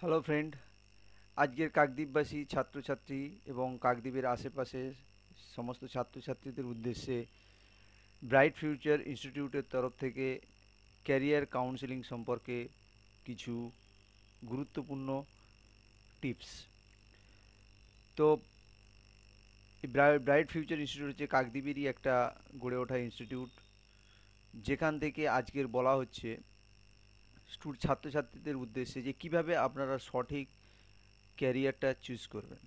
hello friend আজকের কাকদ্বীপবাসী ছাত্রছাত্রী এবং কাকদ্বীপের আশেপাশের সমস্ত ছাত্রছাত্রীদের উদ্দেশ্যে ব্রাইট ফিউচার ইনস্টিটিউটের তরফ থেকে ক্যারিয়ার কাউন্সেলিং সম্পর্কে কিছু গুরুত্বপূর্ণ টিপস তো ব্রাইট ফিউচার ইনস্টিটিউট হচ্ছে কাকদ্বীপেরই একটা গড়ে ওঠা ইনস্টিটিউট যেখান থেকে আজকের বলা হচ্ছে ছাত্রছাত্রীদের উদ্দেশ্যে যে কিভাবে আপনারা সঠিক ক্যারিয়ারটা চুজ করবেন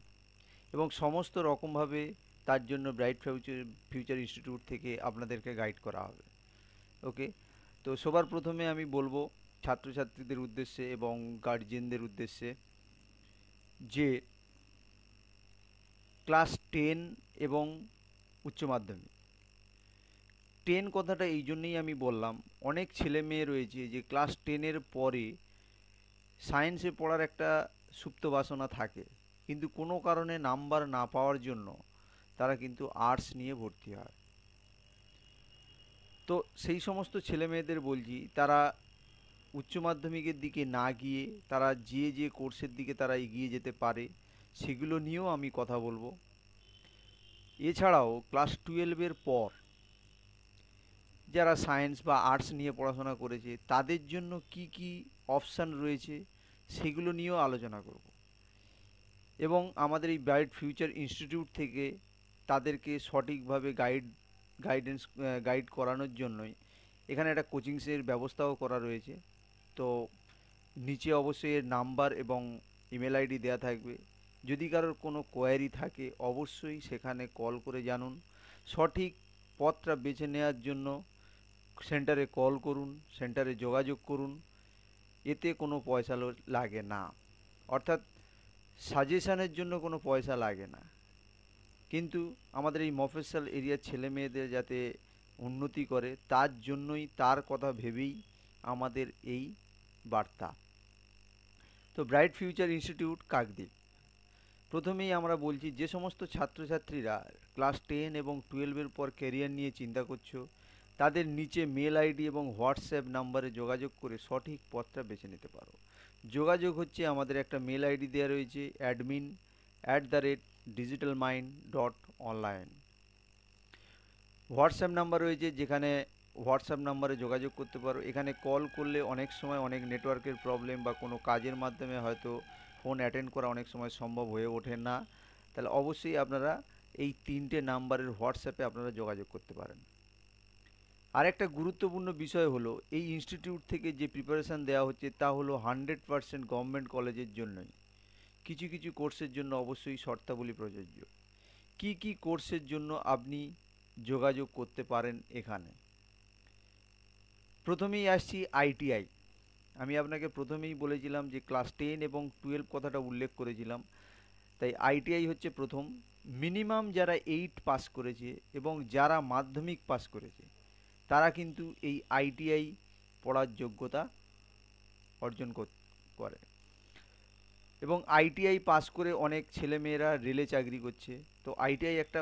এবং সমস্ত রকমভাবে তার জন্য ব্রাইট ফিউচার ফিউচার ইনস্টিটিউট থেকে আপনাদেরকে গাইড করা হবে ওকে তো সবার প্রথমে আমি বলবো ছাত্রছাত্রীদের উদ্দেশ্যে এবং গার্জিয়ানদের উদ্দেশ্যে যে ক্লাস টেন এবং উচ্চ মাধ্যমিক টেন কথাটা এই জন্যেই আমি বললাম অনেক ছেলে মেয়ে রয়েছে যে ক্লাস টেনের পরে সায়েন্সে পড়ার একটা সুপ্ত বাসনা থাকে কিন্তু কোনো কারণে নাম্বার না পাওয়ার জন্য তারা কিন্তু আর্টস নিয়ে ভর্তি হয় তো সেই সমস্ত ছেলে মেয়েদের বলছি তারা উচ্চ মাধ্যমিকের দিকে না গিয়ে তারা যে যে কোর্সের দিকে তারা এগিয়ে যেতে পারে সেগুলো নিয়েও আমি কথা বলবো এছাড়াও ক্লাস টুয়েলভের পর যারা সায়েন্স বা আর্টস নিয়ে পড়াশোনা করেছে তাদের জন্য কি কি অপশান রয়েছে সেগুলো নিয়েও আলোচনা করব এবং আমাদের এই ব্রাইট ফিউচার ইনস্টিটিউট থেকে তাদেরকে সঠিকভাবে গাইড গাইডেন্স গাইড করানোর জন্যই এখানে একটা কোচিংসের ব্যবস্থাও করা রয়েছে তো নিচে অবশ্যই এর নাম্বার এবং ইমেল আইডি দেওয়া থাকবে যদি কারোর কোনো কোয়ারি থাকে অবশ্যই সেখানে কল করে জানুন সঠিক পথটা বেছে নেওয়ার জন্য সেন্টারে কল করুন সেন্টারে যোগাযোগ করুন এতে কোনো পয়সা লাগে না অর্থাৎ সাজেশানের জন্য কোনো পয়সা লাগে না কিন্তু আমাদের এই মফেসাল এরিয়ার ছেলে মেয়েদের যাতে উন্নতি করে তার জন্যই তার কথা ভেবেই আমাদের এই বার্তা তো ব্রাইট ফিউচার ইনস্টিটিউট কাকদ্বীপ প্রথমেই আমরা বলছি যে সমস্ত ছাত্রছাত্রীরা ক্লাস টেন এবং টুয়েলভের পর ক্যারিয়ার নিয়ে চিন্তা করছো তাদের নিচে মেল আইডি এবং হোয়াটসঅ্যাপ নাম্বারে যোগাযোগ করে সঠিক পথটা বেছে নিতে পারো যোগাযোগ হচ্ছে আমাদের একটা মেল আইডি দেওয়া রয়েছে admin at the rate digital mind dot online WhatsApp number রয়েছে যেখানে হোয়াটসঅ্যাপ নাম্বারে যোগাযোগ করতে পারো এখানে কল করলে অনেক সময় অনেক নেটওয়ার্কের প্রবলেম বা কোনো কাজের মাধ্যমে হয়তো ফোন অ্যাটেন্ড করা অনেক সময় সম্ভব হয়ে ওঠে না তাহলে অবশ্যই আপনারা এই তিনটে নাম্বারের হোয়াটসঅ্যাপে আপনারা যোগাযোগ করতে পারেন আরেকটা গুরুত্বপূর্ণ বিষয় হলো এই ইনস্টিটিউট থেকে যে প্রিপারেশান দেওয়া হচ্ছে তা হলো হান্ড্রেড পারসেন্ট গভর্নমেন্ট কলেজের জন্যই কিছু কিছু কোর্সের জন্য অবশ্যই শর্তাবলী প্রযোজ্য কি কি কোর্সের জন্য আপনি যোগাযোগ করতে পারেন এখানে প্রথমেই আসছি আইটিআই আমি আপনাকে প্রথমেই বলেছিলাম যে ক্লাস টেন এবং টুয়েলভ কথাটা উল্লেখ করেছিলাম তাই আইটিআই হচ্ছে প্রথম মিনিমাম যারা এইট পাস করেছে এবং যারা মাধ্যমিক পাস করেছে তারা কিন্তু এই আইটিআই পড়ার যোগ্যতা অর্জন করে এবং আইটিআই পাস করে অনেক ছেলেমেয়েরা রেলে চাকরি করছে তো আইটিআই একটা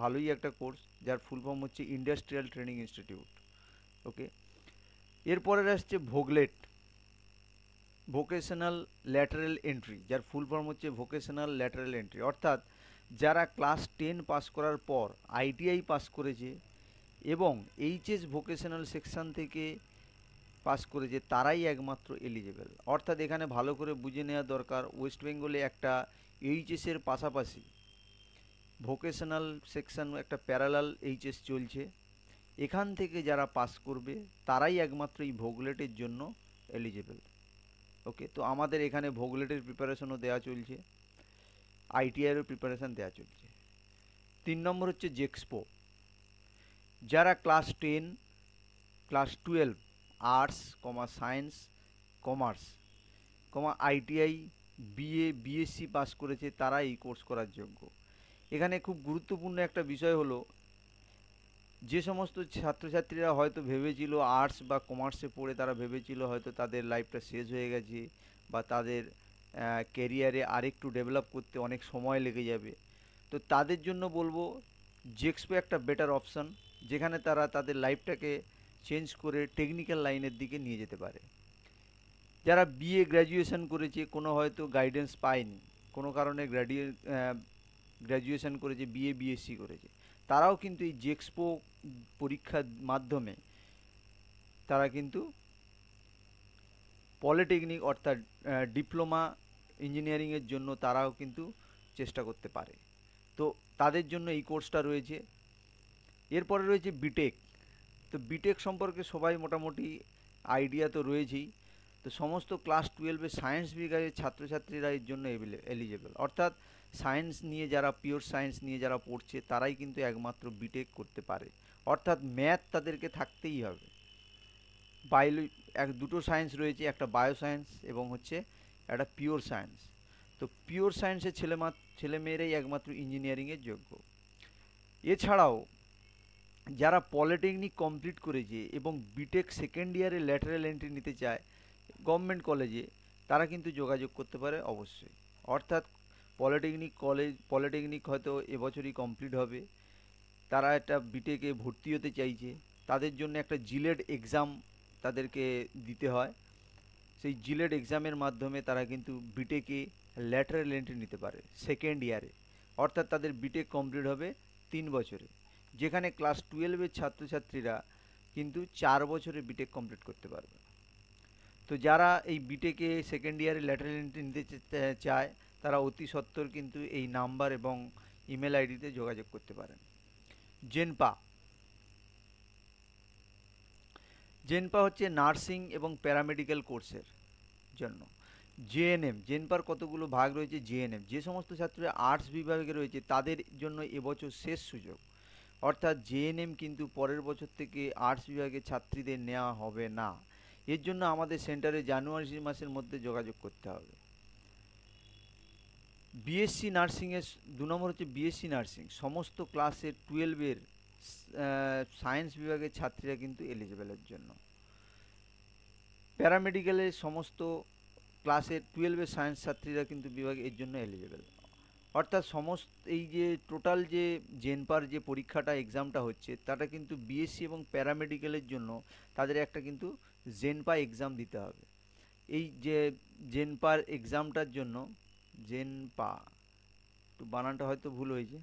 ভালোই একটা কোর্স যার ফুল ফর্ম হচ্ছে ইন্ডাস্ট্রিয়াল ট্রেনিং ইনস্টিটিউট ওকে এরপরের আসছে ভোগলেট ভোকেশনাল ল্যাটারাল এন্ট্রি যার ফুল ফর্ম হচ্ছে ভোকেশনাল ল্যাটারাল এন্ট্রি অর্থাৎ যারা ক্লাস টেন পাস করার পর আইটিআই পাস করেছে এবং এইচএস ভোকেশনাল সেকশান থেকে পাস করেছে তারাই একমাত্র এলিজেবেল অর্থাৎ এখানে ভালো করে বুঝে নেওয়া দরকার ওয়েস্ট বেঙ্গলে একটা এইচএসের পাশাপাশি ভোকেশনাল সেকশান একটা প্যারালাল এইচএস চলছে এখান থেকে যারা পাস করবে তারাই একমাত্র এই ভোগলেটের জন্য এলিজেবেল ওকে তো আমাদের এখানে ভোগলেটের প্রিপারেশনও দেওয়া চলছে আইটিআইয়েরও প্রিপারেশান দেওয়া চলছে তিন নম্বর হচ্ছে জেক্সপো যারা class ten class twelve arts comma science commerce comma ITI BA BSc pass করেছে তারা এই কোর্স করার যোগ্য এখানে খুব গুরুত্বপূর্ণ একটা বিষয় হলো যে সমস্ত ছাত্রছাত্রীরা হয়তো ভেবেছিল আর্টস বা কমার্সে পড়ে তারা ভেবেছিল হয়তো তাদের লাইফটা শেষ হয়ে গেছে বা তাদের ক্যারিয়ারে আরেকটু ডেভেলপ করতে অনেক সময় লেগে যাবে তো তাদের জন্য বলবো জেক্সপো একটা বেটার অপশান যেখানে তারা তাদের লাইফটাকে চেঞ্জ করে টেকনিক্যাল লাইনের দিকে নিয়ে যেতে পারে যারা বিএ গ্র্যাজুয়েশন করেছে কোনো হয়তো গাইডেন্স পায়নি কোনো কারণে গ্র্যাডুয়ে গ্র্যাজুয়েশন করেছে বিএ বিএসসি করেছে তারাও কিন্তু এই জেক্সপো e পরীক্ষার মাধ্যমে তারা কিন্তু পলিটেকনিক অর্থাৎ ডিপ্লোমা ইঞ্জিনিয়ারিংয়ের জন্য তারাও কিন্তু চেষ্টা করতে পারে তো তাদের জন্য এই কোর্সটা রয়েছে এরপরে রয়েছে বিটেক তো বিটেক সম্পর্কে সবাই মোটামুটি আইডিয়া তো রয়েছেই তো সমস্ত ক্লাস টুয়েলভে সায়েন্স বিভাগের ছাত্রছাত্রীরা এর জন্য এলিজেবল অর্থাৎ সায়েন্স নিয়ে যারা পিওর সায়েন্স নিয়ে যারা পড়ছে তারাই কিন্তু একমাত্র বিটেক করতে পারে অর্থাৎ ম্যাথ তাদেরকে থাকতেই হবে বায়োলজি এক দুটো সায়েন্স রয়েছে একটা বায়ো সায়েন্স এবং হচ্ছে একটা পিওর সায়েন্স তো পিওর সায়েন্সের ছেলে ছেলেমেয়েরাই একমাত্র ইঞ্জিনিয়ারিংয়ের যোগ্য এছাড়াও যারা পলিটেকনিক কমপ্লিট করেছে এবং বিটেক সেকেন্ড ইয়ারে ল্যাটারাল এন্ট্রি নিতে চায় গভর্নমেন্ট কলেজে তারা কিন্তু যোগাযোগ করতে পারে অবশ্যই অর্থাৎ পলিটেকনিক কলেজ পলিটেকনিক হয়তো এবছরই কমপ্লিট হবে তারা একটা বিটেকে ভর্তি হতে চাইছে তাদের জন্য একটা জিলেড এক্সাম e তাদেরকে দিতে হয় সেই জিলেড e এক্সামের মাধ্যমে তারা কিন্তু বিটেকে ল্যাটারাল এন্ট্রি নিতে পারে সেকেন্ড ইয়ারে অর্থাৎ তাদের বিটেক কমপ্লিট হবে তিন বছরে যেখানে ক্লাস টুয়েলভের ছাত্রছাত্রীরা কিন্তু চার বছরে বিটেক কমপ্লিট করতে পারবে তো যারা এই বিটেকে সেকেন্ড ইয়ারে ল্যাটারাল এন্ট্রি নিতে চায় তারা অতি সত্বর কিন্তু এই নাম্বার এবং ইমেল আইডিতে যোগাযোগ করতে পারেন জেনপা জেনপা হচ্ছে নার্সিং এবং প্যারামেডিক্যাল কোর্সের জন্য জেএনএম জেনপার কতগুলো ভাগ রয়েছে জেএনএম যে সমস্ত ছাত্ররা আর্টস বিভাগে রয়েছে তাদের জন্য এবছর শেষ সুযোগ অর্থাৎ জেএনএম কিন্তু পরের বছর থেকে আর্টস বিভাগে ছাত্রীদের নেওয়া হবে না এর জন্য আমাদের সেন্টারে জানুয়ারি মাসের মধ্যে যোগাযোগ করতে হবে বিএসসি নার্সিংয়ের দু নম্বর হচ্ছে বিএসসি নার্সিং সমস্ত ক্লাসের টুয়েলভের সায়েন্স বিভাগের ছাত্রীরা কিন্তু এলিজেবেলের জন্য প্যারামেডিক্যালের সমস্ত ক্লাসের টুয়েলভের সায়েন্স ছাত্রীরা কিন্তু বিভাগে এর জন্য এলিজেবেল অর্থাৎ সমস্ত এই যে টোটাল যে জেনপার যে পরীক্ষাটা এক্সামটা হচ্ছে তাটা কিন্তু বিএসসি এবং প্যারামেডিক্যালের জন্য তাদের একটা কিন্তু জেনপা এক্সাম দিতে হবে এই যে জেনপার এক্সামটার জন্য জেনপা একটু বানানটা হয়তো ভুল হয়েছে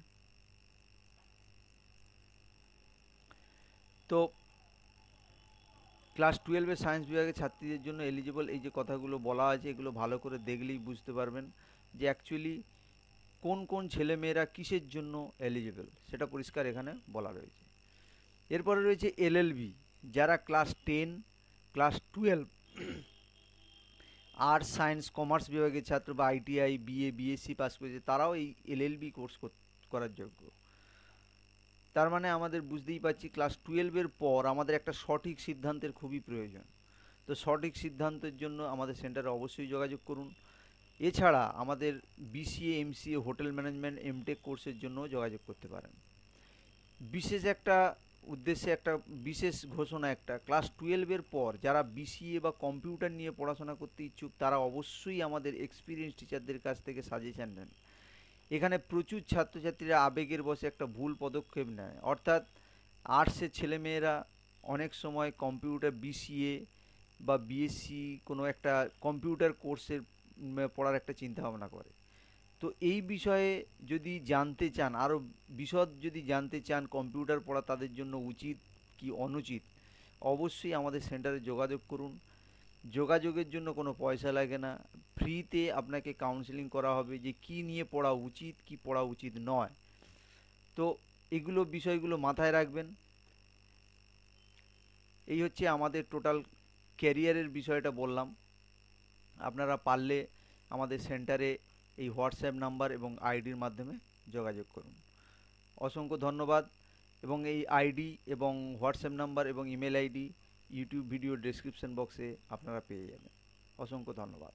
তো ক্লাস টুয়েলভে সায়েন্স বিভাগের ছাত্রীদের জন্য এলিজিবল এই যে কথাগুলো বলা আছে এগুলো ভালো করে দেখলেই বুঝতে পারবেন যে অ্যাকচুয়ালি কোন কোন ছেলেমেয়েরা কিসের জন্য এলিজিবল সেটা পরিষ্কার এখানে বলা রয়েছে এরপরে রয়েছে এলএলবি যারা class ten class twelve arts science commerce বিভাগের ছাত্র বা আইটিআই বিএ বিএসসি পাস করেছে তারাও এই এলএলবি কোর্স করার যোগ্য তার মানে আমাদের বুঝতেই পারছি ক্লাস টুয়েলভের পর আমাদের একটা সঠিক সিদ্ধান্তের খুবই প্রয়োজন তো সঠিক সিদ্ধান্তের জন্য আমাদের সেন্টারে অবশ্যই যোগাযোগ করুন এছাড়া আমাদের BCA MCA hotel management MTech কোর্সের জন্য যোগাযোগ করতে পারেন বিশেষ একটা উদ্দেশ্যে একটা বিশেষ ঘোষণা একটা ক্লাস টুয়েলভের পর যারা বিসিএ বা কম্পিউটার নিয়ে পড়াশোনা করতে ইচ্ছুক তারা অবশ্যই আমাদের এক্সপিরিয়েন্স টিচারদের কাছ থেকে সাজেশান নেন এখানে প্রচুর ছাত্রছাত্রীরা আবেগের বসে একটা ভুল পদক্ষেপ নেয় অর্থাৎ আর্টসের ছেলেমেয়েরা অনেক সময় কম্পিউটার বিসিএ বা বিএসসি কোনো একটা কম্পিউটার কোর্সের পড়ার একটা চিন্তা ভাবনা করে তো এই বিষয়ে যদি জানতে চান আরও বিশদ যদি জানতে চান কম্পিউটার পড়া তাদের জন্য উচিত কি অনুচিত অবশ্যই আমাদের সেন্টারে যোগাযোগ করুন যোগাযোগের জন্য কোনো পয়সা লাগে না ফ্রিতে আপনাকে কাউন্সেলিং করা হবে যে কি নিয়ে পড়া উচিত কি পড়া উচিত নয় তো এগুলো বিষয়গুলো মাথায় রাখবেন এই হচ্ছে আমাদের টোটাল ক্যারিয়ারের বিষয়টা বললাম আপনারা পারলে আমাদের সেন্টারে এই হোয়াটসঅ্যাপ নাম্বার এবং আইডির মাধ্যমে যোগাযোগ করুন অসংখ্য ধন্যবাদ এবং এই আইডি এবং হোয়াটসঅ্যাপ নাম্বার এবং email ID YouTube video description বক্সে আপনারা পেয়ে যাবেন অসংখ্য ধন্যবাদ